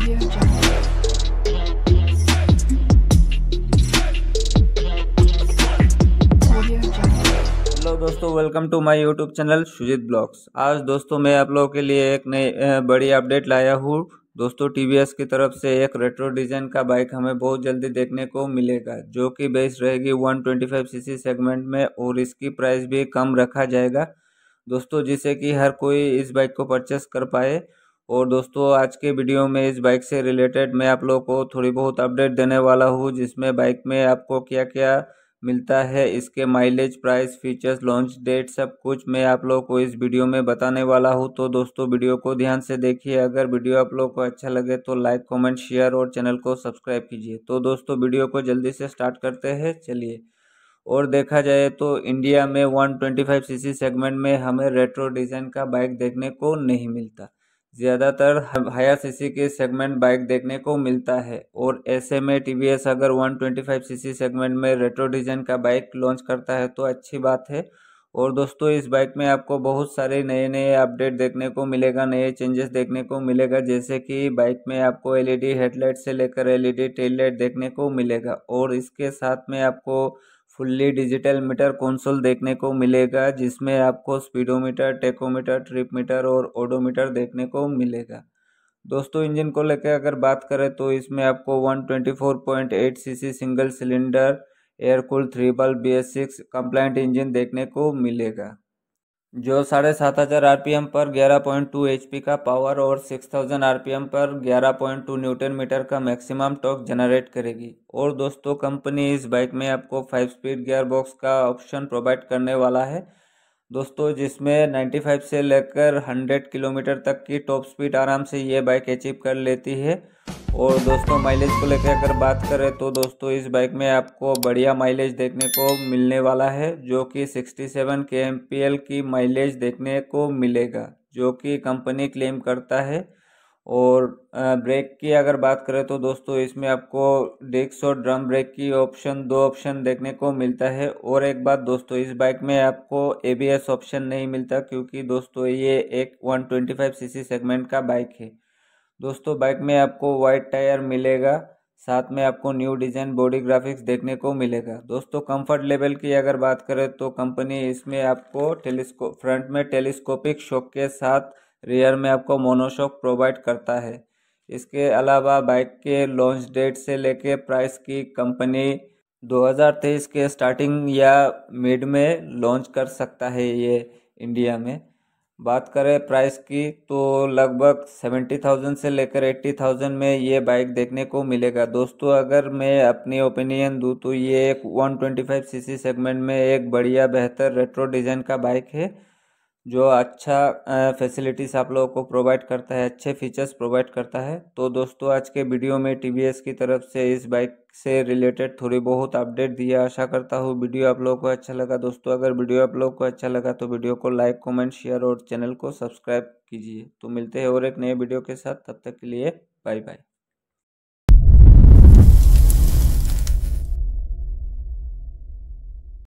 hello दोस्तों welcome to my YouTube channel Sujit blogs आज दोस्तों मैं आप लोगों के लिए एक नई बड़ी अपडेट लाया हूँ दोस्तों टीवीएस की तरफ से एक रेट्रो डिज़ाइन का बाइक हमें बहुत जल्दी देखने को मिलेगा जो कि बेस रहेगी 125 सीसी सेगमेंट में और इसकी प्राइस भी कम रखा जाएगा दोस्तों जिससे कि हर कोई इस बाइक को परचेस कर पाए और दोस्तों आज के वीडियो में इस बाइक से रिलेटेड मैं आप लोगों को थोड़ी बहुत अपडेट देने वाला हूँ जिसमें बाइक में आपको क्या क्या मिलता है इसके mileage price features launch date सब कुछ मैं आप लोगों को इस वीडियो में बताने वाला हूँ तो दोस्तों वीडियो को ध्यान से देखिए अगर वीडियो आप लोगों को अच्छा लगे तो लाइक कमेंट शेयर और चैनल को सब्सक्राइब कीजिए तो दोस्तों वीडियो को जल्दी से स्टार्ट करते हैं चलिए और देखा जाए तो इंडिया में 125 सीसी सेगमेंट में हमें रेट्रो डिज़ाइन का बाइक देखने को नहीं मिलता ज्यादातर सीसी के सेगमेंट बाइक देखने को मिलता है और ऐसे में टीवीएस अगर 125 सीसी सेगमेंट में रेट्रो डिजाइन का बाइक लॉन्च करता है तो अच्छी बात है और दोस्तों इस बाइक में आपको बहुत सारे नए नए अपडेट देखने को मिलेगा नए चेंजेस देखने को मिलेगा जैसे कि बाइक में आपको एलईडी हेडलाइट से लेकर एलईडी टेल लाइट देखने को मिलेगा और इसके साथ में आपको फुल्ली डिजिटल मीटर कौनसोल देखने को मिलेगा जिसमें आपको स्पीडोमीटर टेकोमीटर ट्रिप मीटर और ओडोमीटर देखने को मिलेगा दोस्तों इंजन को लेकर अगर बात करें तो इसमें आपको 124.8 CC single cylinder air cooled three बल्ब B S six compliant engine देखने को मिलेगा जो साढ़े सात हज़ार आर पी एम पर ग्यारह पॉइंट टू एच पी का पावर और six thousand R P M पर ग्यारह पॉइंट टू न्यूटन मीटर का मैक्सिमम टॉक जनरेट करेगी और दोस्तों कंपनी इस बाइक में आपको फाइव स्पीड गियर बॉक्स का ऑप्शन प्रोवाइड करने वाला है दोस्तों जिसमें नाइन्टी फाइव से लेकर हंड्रेड किलोमीटर तक की टॉप स्पीड आराम से ये बाइक अचीव कर लेती है और दोस्तों माइलेज को लेकर अगर बात करें तो दोस्तों इस बाइक में आपको बढ़िया माइलेज देखने को मिलने वाला है जो कि 67 kmpl की माइलेज देखने को मिलेगा जो कि कंपनी क्लेम करता है और ब्रेक की अगर बात करें तो दोस्तों इसमें आपको डिस्क और ड्रम ब्रेक की ऑप्शन दो ऑप्शन देखने को मिलता है और एक बात दोस्तों इस बाइक में आपको एबीएस ऑप्शन नहीं मिलता क्योंकि दोस्तों ये एक 125 सीसी सेगमेंट का बाइक है दोस्तों बाइक में आपको वाइट टायर मिलेगा साथ में आपको न्यू डिज़ाइन बॉडी ग्राफिक्स देखने को मिलेगा दोस्तों कंफर्ट लेवल की अगर बात करें तो कंपनी इसमें आपको टेलीस्को फ्रंट में टेलीस्कोपिक शॉक के साथ रियर में आपको मोनोशॉक प्रोवाइड करता है इसके अलावा बाइक के लॉन्च डेट से लेके प्राइस की कंपनी 2023 के स्टार्टिंग या मिड में लॉन्च कर सकता है ये इंडिया में बात करें प्राइस की तो लगभग सेवेंटी थाउजेंड से लेकर एट्टी थाउजेंड में ये बाइक देखने को मिलेगा दोस्तों अगर मैं अपनी ओपिनियन दूँ तो ये एक one twenty five C segment में एक बढ़िया बेहतर रेट्रो डिज़ाइन का बाइक है जो अच्छा फैसिलिटीज़ आप लोगों को प्रोवाइड करता है अच्छे फीचर्स प्रोवाइड करता है तो दोस्तों आज के वीडियो में टी की तरफ से इस बाइक से रिलेटेड थोड़ी बहुत अपडेट दिया आशा करता हूँ वीडियो आप लोगों को अच्छा लगा दोस्तों अगर वीडियो आप लोगों को अच्छा लगा तो वीडियो को लाइक कॉमेंट शेयर और चैनल को सब्सक्राइब कीजिए तो मिलते हैं और एक नए वीडियो के साथ तब तक के लिए बाय बाय